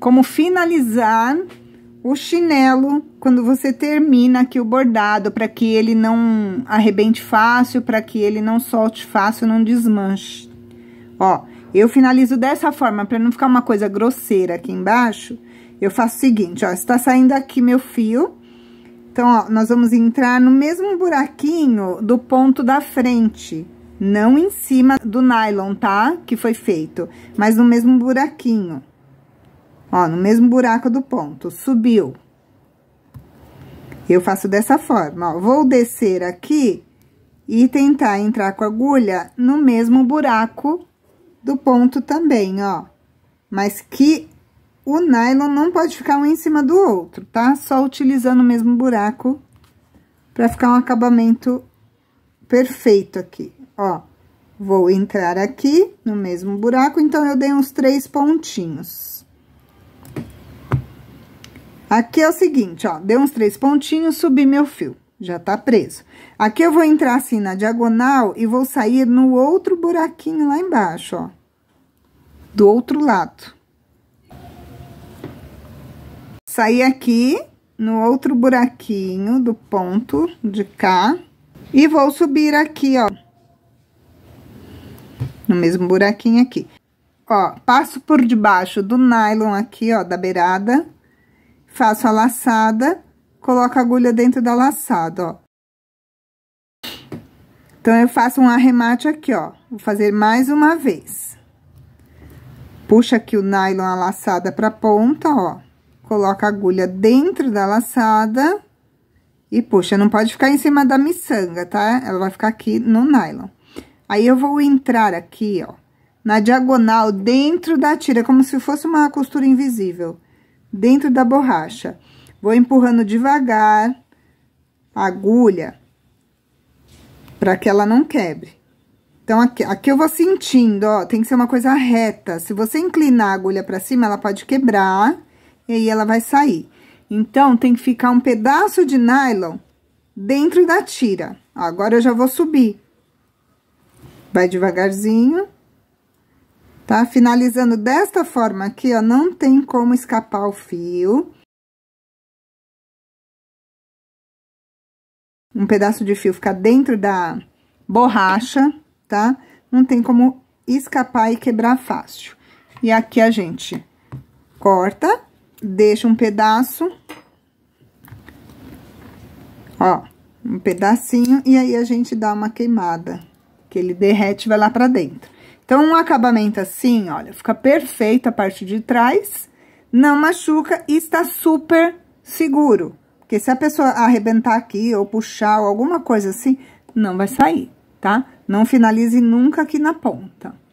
Como finalizar o chinelo quando você termina aqui o bordado, para que ele não arrebente fácil, para que ele não solte fácil, não desmanche. Ó, eu finalizo dessa forma, para não ficar uma coisa grosseira aqui embaixo, eu faço o seguinte, ó, está saindo aqui meu fio, então, ó, nós vamos entrar no mesmo buraquinho do ponto da frente, não em cima do nylon, tá? Que foi feito, mas no mesmo buraquinho. Ó, no mesmo buraco do ponto, subiu. Eu faço dessa forma, ó. Vou descer aqui e tentar entrar com a agulha no mesmo buraco do ponto também, ó. Mas que o nylon não pode ficar um em cima do outro, tá? Só utilizando o mesmo buraco para ficar um acabamento perfeito aqui, ó. Vou entrar aqui no mesmo buraco, então, eu dei uns três pontinhos. Aqui é o seguinte, ó, dei uns três pontinhos, subi meu fio, já tá preso. Aqui eu vou entrar assim na diagonal e vou sair no outro buraquinho lá embaixo, ó, do outro lado. Saí aqui no outro buraquinho do ponto de cá e vou subir aqui, ó, no mesmo buraquinho aqui. Ó, passo por debaixo do nylon aqui, ó, da beirada faço a laçada, coloco a agulha dentro da laçada, ó. Então, eu faço um arremate aqui, ó. Vou fazer mais uma vez. Puxa aqui o nylon, a laçada pra ponta, ó. Coloca a agulha dentro da laçada e puxa. Não pode ficar em cima da miçanga, tá? Ela vai ficar aqui no nylon. Aí, eu vou entrar aqui, ó, na diagonal dentro da tira, como se fosse uma costura invisível dentro da borracha. Vou empurrando devagar a agulha para que ela não quebre. Então, aqui, aqui eu vou sentindo, ó, tem que ser uma coisa reta. Se você inclinar a agulha para cima, ela pode quebrar e aí ela vai sair. Então, tem que ficar um pedaço de nylon dentro da tira. Agora, eu já vou subir. Vai devagarzinho tá? Finalizando desta forma aqui, ó, não tem como escapar o fio. Um pedaço de fio ficar dentro da borracha, tá? Não tem como escapar e quebrar fácil. E aqui a gente corta, deixa um pedaço, ó, um pedacinho, e aí a gente dá uma queimada, que ele derrete e vai lá pra dentro. Então, um acabamento assim, olha, fica perfeito a parte de trás, não machuca e está super seguro. Porque se a pessoa arrebentar aqui ou puxar ou alguma coisa assim, não vai sair, tá? Não finalize nunca aqui na ponta.